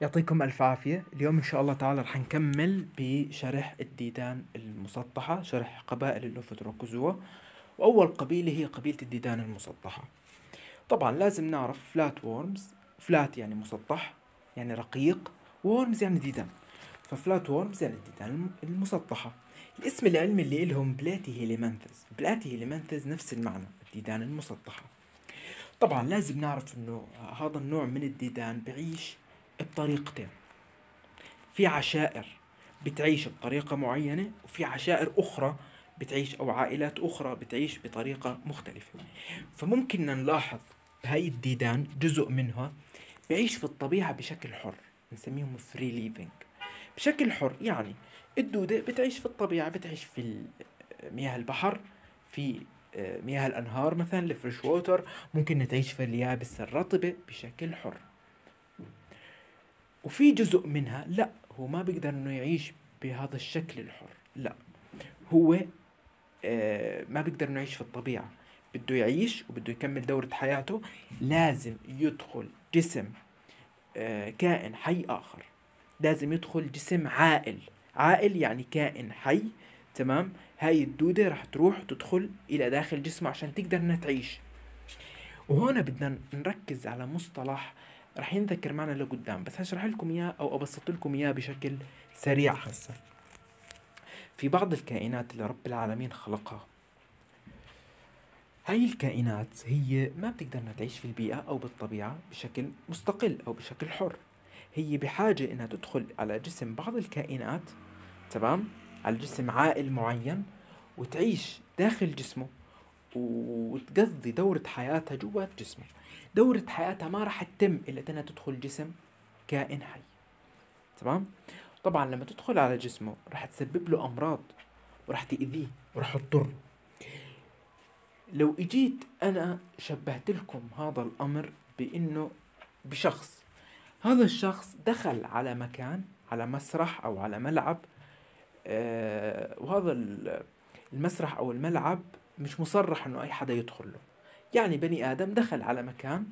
يعطيكم ألف عافية اليوم إن شاء الله تعالى رح نكمل بشرح الديدان المسطحة شرح قبائل اللوفة تركزوا وأول قبيلة هي قبيلة الديدان المسطحة طبعا لازم نعرف فلات وورمز فلات يعني مسطح يعني رقيق وورمز يعني ديدان ففلات وورمز يعني الديدان المسطحة الاسم العلمي اللي لهم بلاتي هيليمانثس بلاتي هيليمانثس نفس المعنى الديدان المسطحة طبعا لازم نعرف انه هذا النوع من الديدان بعيش بطريقتين في عشائر بتعيش بطريقة معينة وفي عشائر أخرى بتعيش أو عائلات أخرى بتعيش بطريقة مختلفة فممكن نلاحظ هاي الديدان جزء منها بعيش في الطبيعة بشكل حر نسميهم فري ليفينج بشكل حر يعني الدودة بتعيش في الطبيعة بتعيش في مياه البحر في آه، مياه الأنهار مثلا الفريش ووتر ممكن تعيش في اليابس الرطبة بشكل حر وفي جزء منها لا هو ما بيقدر انه يعيش بهذا الشكل الحر لا هو آه، ما بيقدر انه يعيش في الطبيعه بده يعيش وبده يكمل دورة حياته لازم يدخل جسم آه، كائن حي آخر لازم يدخل جسم عائل عائل يعني كائن حي تمام هاي الدودة رح تروح تدخل إلى داخل جسمه عشان تقدر إنها تعيش وهنا بدنا نركز على مصطلح رح ينذكر معنا لقدام بس هشرح لكم اياه او ابسط لكم اياه بشكل سريع هسه في بعض الكائنات اللي رب العالمين خلقها هاي الكائنات هي ما بتقدر انها تعيش في البيئة أو بالطبيعة بشكل مستقل أو بشكل حر هي بحاجة انها تدخل على جسم بعض الكائنات تمام على جسم عائل معين وتعيش داخل جسمه وتقضي دورة حياتها جوات جسمه دورة حياتها ما راح تتم إلا أنها تدخل جسم كائن حي تمام طبعا لما تدخل على جسمه راح تسبب له أمراض وراح تأذيه وراح تضر لو اجيت أنا شبهت لكم هذا الأمر بأنه بشخص هذا الشخص دخل على مكان على مسرح أو على ملعب آه وهذا المسرح أو الملعب مش مصرح انه اي حدا يدخل له يعني بني ادم دخل على مكان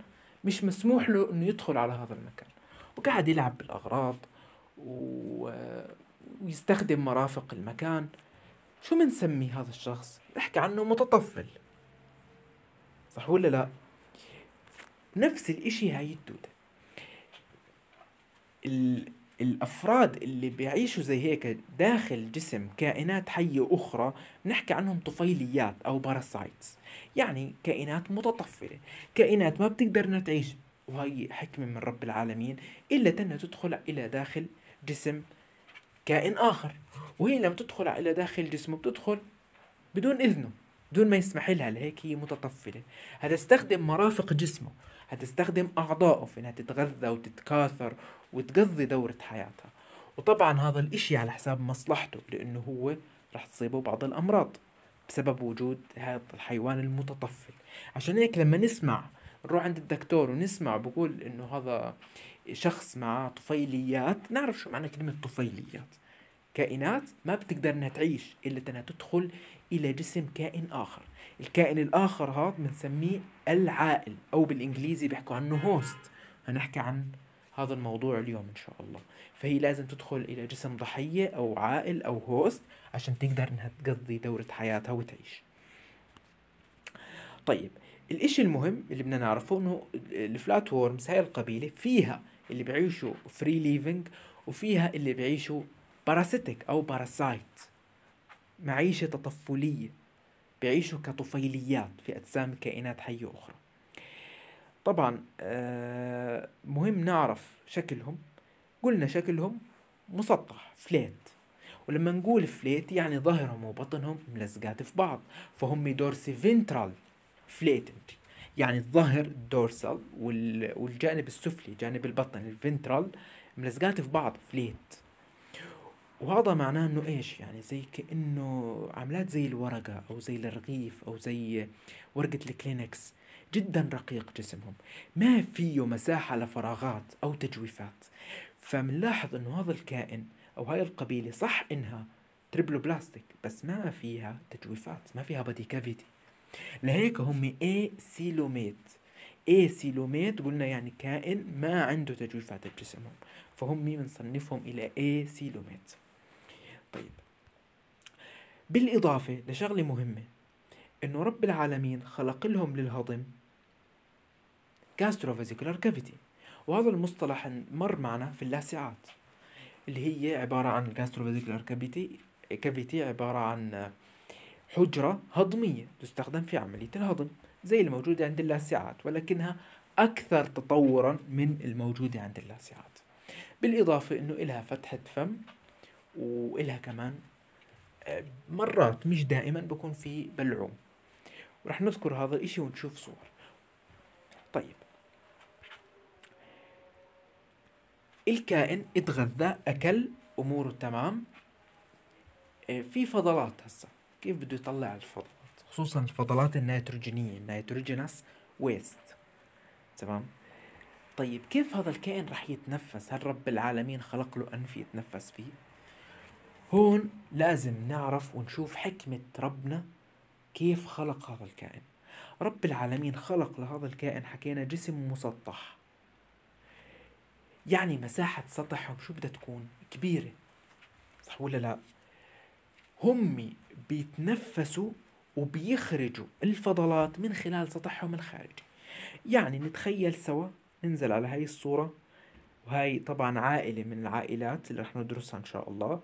مش مسموح له انه يدخل على هذا المكان وقعد يلعب بالاغراض و... ويستخدم مرافق المكان شو بنسمي هذا الشخص نحكي عنه متطفل صح ولا لا نفس الاشي هاي الدودة ال... الافراد اللي بيعيشوا زي هيك داخل جسم كائنات حيه اخرى بنحكي عنهم طفيليات او باراسايتس يعني كائنات متطفله كائنات ما بتقدر تعيش وهي حكمه من رب العالمين الا تنها تدخل الى داخل جسم كائن اخر وهي لما تدخل الى داخل جسمه بتدخل بدون اذنه بدون ما يسمح لها لهيك هي متطفله هتستخدم مرافق جسمه هتستخدم اعضائه في انها تتغذى وتتكاثر وتقضي دورة حياتها وطبعا هذا الاشي على حساب مصلحته لانه هو رح تصيبه بعض الامراض بسبب وجود هذا الحيوان المتطفل عشان هيك لما نسمع نروح عند الدكتور ونسمع بقول انه هذا شخص مع طفيليات نعرف شو معنى كلمة طفيليات كائنات ما بتقدر انها تعيش الا انها تدخل الى جسم كائن اخر الكائن الاخر هذا بنسميه العائل او بالانجليزي بيحكوا عنه هوست هنحكي عن هذا الموضوع اليوم إن شاء الله فهي لازم تدخل إلى جسم ضحية أو عائل أو هوست عشان تقدر إنها تقضي دورة حياتها وتعيش طيب الإشي المهم اللي بدنا نعرفه إنه الفلات وورمز هاي القبيلة فيها اللي بيعيشوا فري ليفينج وفيها اللي بيعيشوا باراسيتك أو باراسايت معيشة تطفلية بيعيشوا كطفيليات في أجسام كائنات حية أخرى طبعا آه، مهم نعرف شكلهم قلنا شكلهم مسطح فليت ولما نقول فليت يعني ظهرهم وبطنهم ملزقات في بعض فهم دورسي فينترال فليتنت يعني الظهر الدورسال والجانب السفلي جانب البطن الفنترال ملزقات في بعض فليت وهذا معناه انه ايش يعني زي كانه عاملات زي الورقه او زي الرغيف او زي ورقه الكلينكس جدا رقيق جسمهم ما فيه مساحة لفراغات أو تجويفات فمنلاحظ أنه هذا الكائن أو هاي القبيلة صح إنها تريبلو بلاستيك بس ما فيها تجويفات ما فيها بادي كافيتي لهيك هم اي سيلوميت اي سيلوميت قلنا يعني كائن ما عنده تجويفات بجسمهم فهم بنصنفهم الى اي سيلوميت طيب بالإضافة لشغلة مهمة انه رب العالمين خلق لهم للهضم gastrovesicular cavity وهذا المصطلح مر معنا في اللاسعات اللي هي عبارة عن gastrovesicular cavity كافيتي عبارة عن حجرة هضمية تستخدم في عملية الهضم زي الموجودة عند اللاسعات ولكنها أكثر تطورا من الموجودة عند اللاسعات بالإضافة أنه إلها فتحة فم وإلها كمان آه، مرات مش دائما بكون في بلعوم ورح نذكر هذا الاشي ونشوف صور طيب الكائن اتغذى اكل اموره تمام آه، في فضلات هسا كيف بده يطلع الفضلات خصوصا الفضلات النيتروجينية النيتروجينس ويست تمام طيب كيف هذا الكائن رح يتنفس هل رب العالمين خلق له أنف يتنفس فيه هون لازم نعرف ونشوف حكمة ربنا كيف خلق هذا الكائن رب العالمين خلق لهذا الكائن حكينا جسم مسطح يعني مساحة سطحهم شو بدها تكون كبيرة صح ولا لا هم بيتنفسوا وبيخرجوا الفضلات من خلال سطحهم الخارجي يعني نتخيل سوا ننزل على هاي الصورة وهي طبعا عائلة من العائلات اللي رح ندرسها إن شاء الله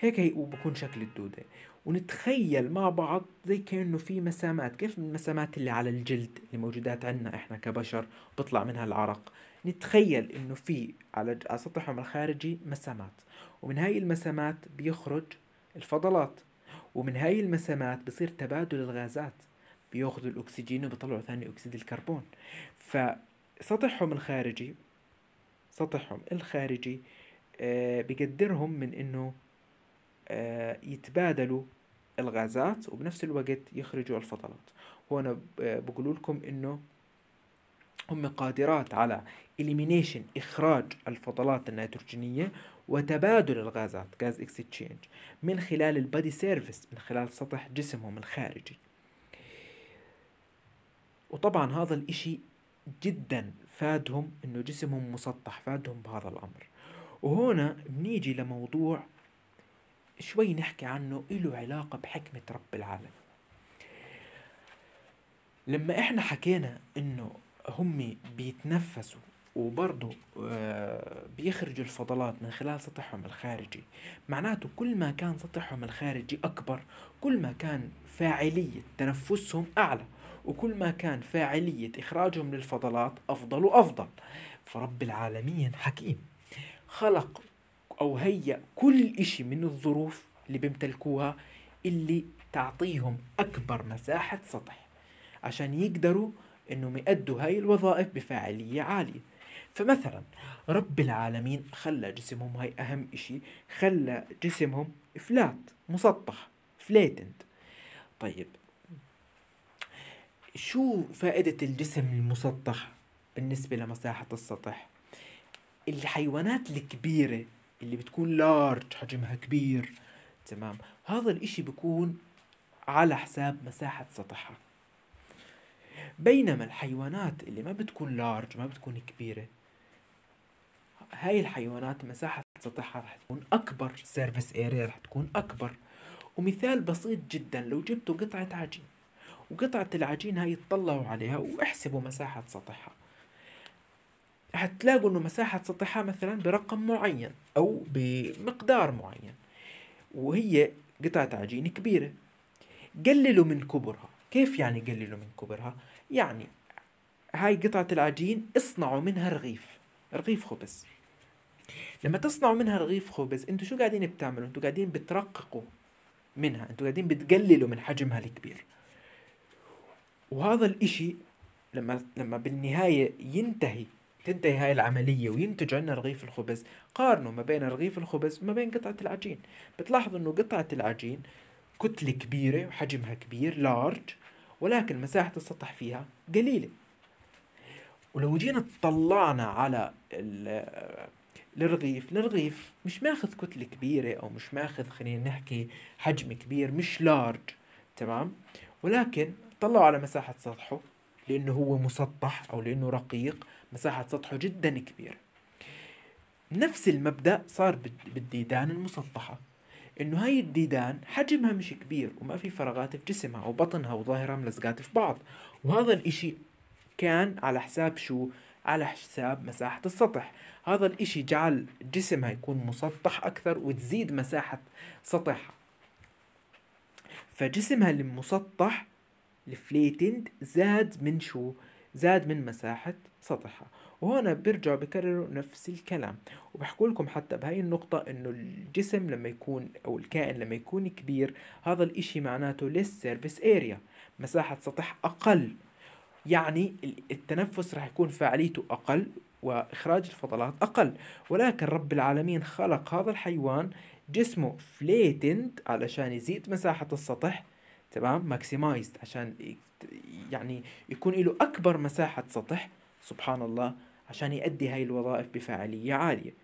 هيك هي وبكون شكل الدودة ونتخيل مع بعض زي كأنه في مسامات كيف المسامات اللي على الجلد اللي موجودات عندنا إحنا كبشر بطلع منها العرق نتخيل إنه في على سطحهم الخارجي مسامات ومن هاي المسامات بيخرج الفضلات ومن هاي المسامات بصير تبادل الغازات بياخذوا الأكسجين وبيطلعوا ثاني أكسيد الكربون فسطحهم الخارجي سطحهم الخارجي آه، بقدرهم من إنه آه، يتبادلوا الغازات وبنفس الوقت يخرجوا الفضلات هنا بقولوا لكم انه هم قادرات على إليمينيشن إخراج الفضلات النيتروجينية وتبادل الغازات غاز اكستشينج من خلال البادي سيرفيس من خلال سطح جسمهم الخارجي وطبعا هذا الإشي جدا فادهم إنه جسمهم مسطح فادهم بهذا الأمر وهنا بنيجي لموضوع شوي نحكي عنه له علاقة بحكمة رب العالمين لما إحنا حكينا إنه هم بيتنفسوا وبرضه آه، بيخرجوا الفضلات من خلال سطحهم الخارجي معناته كل ما كان سطحهم الخارجي أكبر كل ما كان فاعلية تنفسهم أعلى وكل ما كان فاعلية إخراجهم للفضلات أفضل وأفضل فرب العالمين حكيم خلق أو هيأ كل إشي من الظروف اللي بيمتلكوها اللي تعطيهم أكبر مساحة سطح عشان يقدروا إنهم يأدوا هاي الوظائف بفاعلية عالية فمثلا رب العالمين خلى جسمهم هاي أهم إشي خلى جسمهم فلات مسطح فليتنت طيب شو فائدة الجسم المسطح بالنسبة لمساحة السطح؟ الحيوانات الكبيرة اللي بتكون لارج حجمها كبير تمام هذا الاشي بكون على حساب مساحة سطحها بينما الحيوانات اللي ما بتكون لارج ما بتكون كبيرة هاي الحيوانات مساحة سطحها رح تكون أكبر سيرفس اريا رح تكون أكبر ومثال بسيط جدا لو جبتوا قطعة عجين وقطعة العجين هاي اطلعوا عليها واحسبوا مساحة سطحها هتلاقوا انه مساحة سطحها مثلا برقم معين او بمقدار معين وهي قطعة عجين كبيرة قللوا من كبرها كيف يعني قللوا من كبرها؟ يعني هاي قطعة العجين اصنعوا منها رغيف رغيف خبز لما تصنعوا منها رغيف خبز انتوا شو قاعدين بتعملوا؟ انتوا قاعدين بترققوا منها انتوا قاعدين بتقللوا من حجمها الكبير وهذا الاشي لما لما بالنهاية ينتهي تنتهي هاي العملية وينتج عنا رغيف الخبز قارنوا ما بين رغيف الخبز وما بين قطعة العجين بتلاحظوا انه قطعة العجين كتلة كبيرة وحجمها كبير لارج ولكن مساحة السطح فيها قليلة ولو جينا طلعنا على الرغيف الرغيف مش ماخذ كتلة كبيرة أو مش ماخذ خلينا نحكي حجم كبير مش لارج تمام ولكن طلعوا على مساحة سطحه لأنه هو مسطح أو لأنه رقيق مساحة سطحه جدا كبيرة نفس المبدأ صار بالديدان المسطحة انه هاي الديدان حجمها مش كبير وما في فراغات في جسمها او بطنها وظاهرها ملزقات في بعض وهذا الاشي كان على حساب شو على حساب مساحة السطح هذا الاشي جعل جسمها يكون مسطح اكثر وتزيد مساحة سطحها فجسمها المسطح الفليتنت زاد من شو زاد من مساحة سطحها وهنا بيرجعوا بكرروا نفس الكلام وبحكوا لكم حتى بهاي النقطة انه الجسم لما يكون او الكائن لما يكون كبير هذا الاشي معناته less سيرفيس اريا مساحة سطح اقل يعني التنفس راح يكون فعاليته اقل واخراج الفضلات اقل ولكن رب العالمين خلق هذا الحيوان جسمه فليتند علشان يزيد مساحة السطح تمام ماكسمايزد عشان يعني يكون له اكبر مساحه سطح سبحان الله عشان يؤدي هاي الوظائف بفاعلية عالية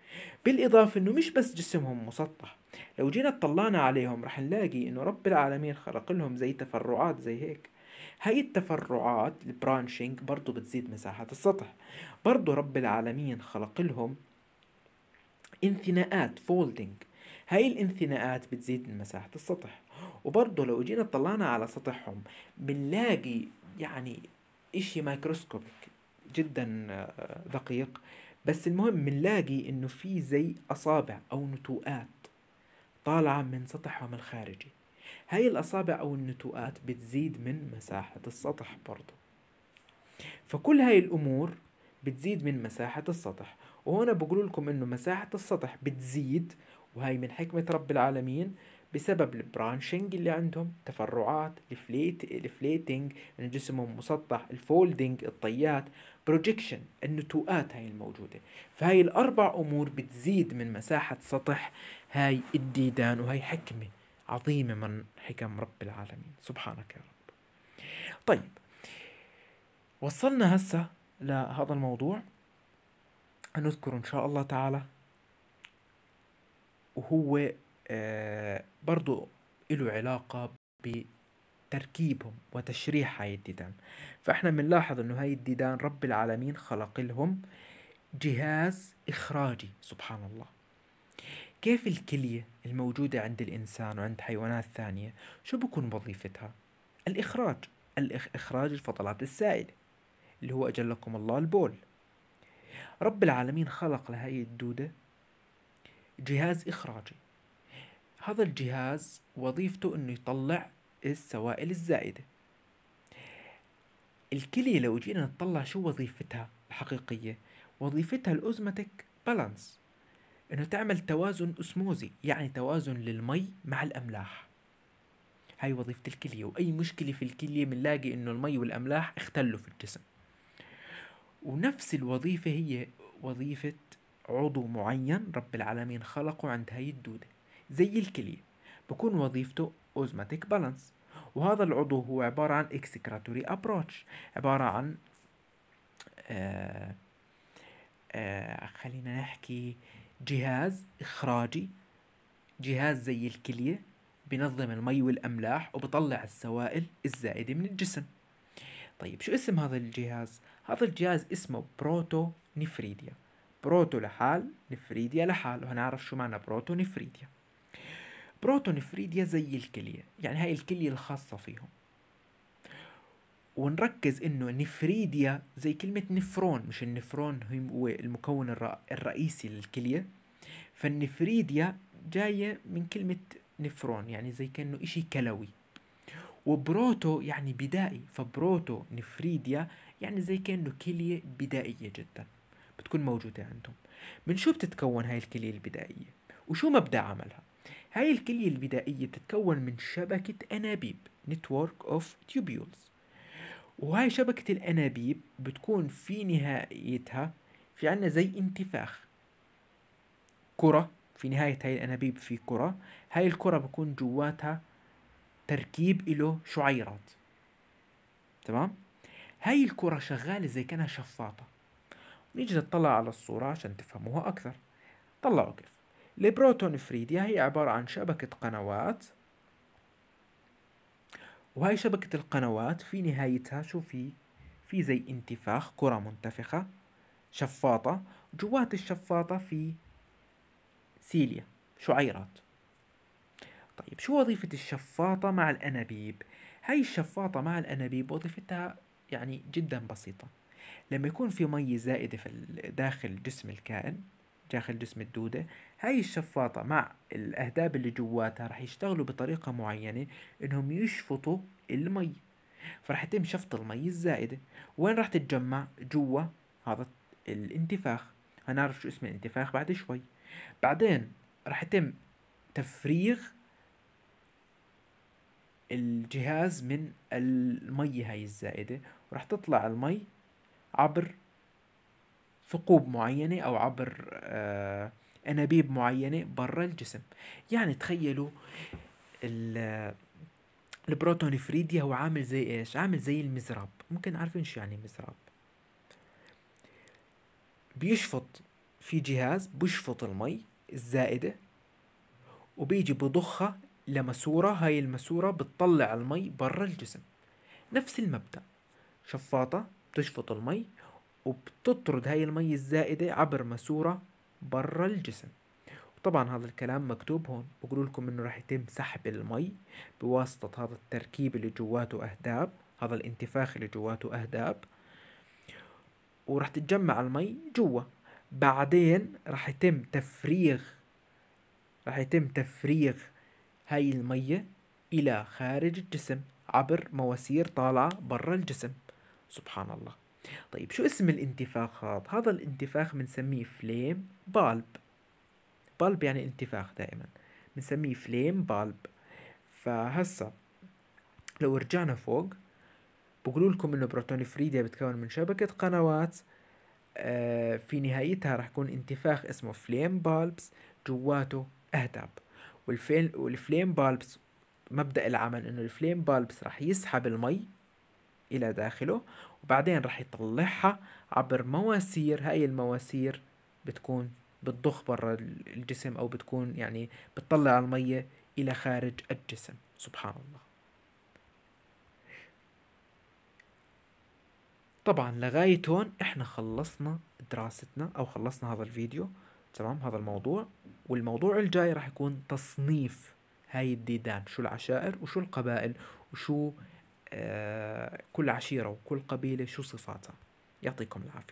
بالإضافة أنه مش بس جسمهم مسطح لو جينا اطلعنا عليهم رح نلاقي أنه رب العالمين خلق لهم زي تفرعات زي هيك هاي التفرعات البرانشينج برضو بتزيد مساحة السطح برضو رب العالمين خلق لهم انثناءات فولدينج هاي الانثناءات بتزيد من مساحة السطح وبرضه لو جينا طلعنا على سطحهم بنلاقي يعني اشي مايكروسكوبيك جدا آه، دقيق بس المهم بنلاقي انه في زي اصابع او نتوءات طالعة من سطحهم الخارجي هاي الاصابع او النتوءات بتزيد من مساحة السطح برضه فكل هاي الامور بتزيد من مساحة السطح وهنا بقول لكم انه مساحة السطح بتزيد وهي من حكمة رب العالمين بسبب البرانشنج اللي عندهم تفرعات الفليت الفليتنج الجسم جسمهم مسطح الفولدنج الطيات بروجيكشن النتوءات هاي الموجودة فهاي الأربع أمور بتزيد من مساحة سطح هاي الديدان وهي حكمة عظيمة من حكم رب العالمين سبحانك يا رب طيب وصلنا هسه لهذا الموضوع نذكر إن شاء الله تعالى وهو آه، برضو له علاقة بتركيبهم وتشريح هاي الديدان فاحنا بنلاحظ انه هاي الديدان رب العالمين خلق لهم جهاز اخراجي سبحان الله كيف الكلية الموجودة عند الإنسان وعند حيوانات ثانية شو بكون وظيفتها؟ الإخراج الإخراج الفضلات السائلة اللي هو أجلكم الله البول رب العالمين خلق لهي الدودة جهاز إخراجي هذا الجهاز وظيفته أنه يطلع السوائل الزائدة الكلية لو جينا نطلع شو وظيفتها الحقيقية وظيفتها الأوزماتيك بالانس أنه تعمل توازن أسموزي يعني توازن للمي مع الأملاح هاي وظيفة الكلية وأي مشكلة في الكلية بنلاقي أنه المي والأملاح اختلوا في الجسم ونفس الوظيفة هي وظيفة عضو معين رب العالمين خلقه عند هاي الدودة زي الكلية بكون وظيفته أوزماتيك بالانس وهذا العضو هو عبارة عن اكسكراتوري أبروتش عبارة عن آه آه خلينا نحكي جهاز إخراجي جهاز زي الكلية بنظم المي والأملاح وبطلع السوائل الزائدة من الجسم طيب شو اسم هذا الجهاز؟ هذا الجهاز اسمه نفريديا بروتو لحال نفريديا لحال وهنعرف شو معنى بروتو نفريديا بروتو نفريديا زي الكلية يعني هاي الكلية الخاصة فيهم ونركز انه نفريديا زي كلمة نفرون مش النفرون هو المكون الرئيسي للكلية فالنفريديا جاية من كلمة نفرون يعني زي كأنه اشي كلوي وبروتو يعني بدائي فبروتو نفريديا يعني زي كأنه كلية بدائية جداً تكون موجودة عندهم من شو بتتكون هاي الكلية البدائية وشو مبدأ عملها هاي الكلية البدائية بتتكون من شبكة أنابيب Network of Tubules وهاي شبكة الأنابيب بتكون في نهايتها في عنا زي انتفاخ كرة في نهاية هاي الأنابيب في كرة هاي الكرة بكون جواتها تركيب إله شعيرات تمام هاي الكرة شغالة زي كأنها شفاطة نيجي نطلع على الصورة عشان تفهموها أكثر طلعوا كيف البروتون فريديا هي عبارة عن شبكة قنوات وهي شبكة القنوات في نهايتها شو في في زي انتفاخ كرة منتفخة شفاطة جوات الشفاطة في سيليا شعيرات طيب شو وظيفة الشفاطة مع الأنابيب؟ هاي الشفاطة مع الأنابيب وظيفتها يعني جدا بسيطة لما يكون في مية زائدة في داخل جسم الكائن داخل جسم الدودة هاي الشفاطة مع الأهداب اللي جواتها رح يشتغلوا بطريقة معينة إنهم يشفطوا المي فرح يتم شفط المي الزائدة وين رح تتجمع جوا هذا الانتفاخ هنعرف شو اسم الانتفاخ بعد شوي بعدين رح يتم تفريغ الجهاز من المي هاي الزائدة ورح تطلع المي عبر ثقوب معينة أو عبر آه، أنابيب معينة برا الجسم يعني تخيلوا آه، البروتون فريديا هو عامل زي إيش عامل زي المزراب ممكن عارفين شو يعني مزراب بيشفط في جهاز بيشفط المي الزائدة وبيجي بضخها لمسورة هاي المسورة بتطلع المي برا الجسم نفس المبدأ شفاطة بتشفط المي وبتطرد هاي المي الزائدة عبر ماسورة برا الجسم طبعا هذا الكلام مكتوب هون بقول لكم انه راح يتم سحب المي بواسطة هذا التركيب اللي جواته اهداب هذا الانتفاخ اللي جواته اهداب وراح تتجمع المي جوا بعدين راح يتم تفريغ راح يتم تفريغ هاي المية الى خارج الجسم عبر مواسير طالعة برا الجسم سبحان الله طيب شو اسم الانتفاخ هذا؟ هذا الانتفاخ بنسميه فليم بالب بالب يعني انتفاخ دائما بنسميه فليم بالب فهسا لو رجعنا فوق بقولوا لكم انه فريديا بتكون من شبكة قنوات آه، في نهايتها راح يكون انتفاخ اسمه فليم بالبس جواته اهداب والفليم بالبس مبدأ العمل انه الفليم بالبس راح يسحب المي إلى داخله وبعدين راح يطلعها عبر مواسير هاي المواسير بتكون بتضخ برا الجسم أو بتكون يعني بتطلع المية إلى خارج الجسم سبحان الله طبعا لغاية هون احنا خلصنا دراستنا او خلصنا هذا الفيديو تمام هذا الموضوع والموضوع الجاي راح يكون تصنيف هاي الديدان شو العشائر وشو القبائل وشو آه، كل عشيرة وكل قبيلة شو صفاتها يعطيكم العافية